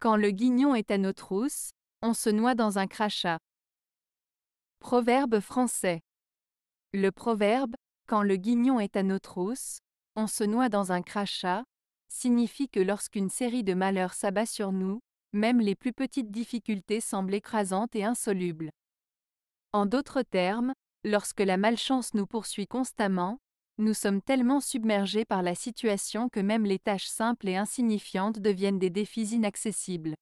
Quand le guignon est à nos trousses, on se noie dans un crachat. Proverbe français. Le proverbe, quand le guignon est à nos trousses, on se noie dans un crachat, signifie que lorsqu'une série de malheurs s'abat sur nous, même les plus petites difficultés semblent écrasantes et insolubles. En d'autres termes, lorsque la malchance nous poursuit constamment, nous sommes tellement submergés par la situation que même les tâches simples et insignifiantes deviennent des défis inaccessibles.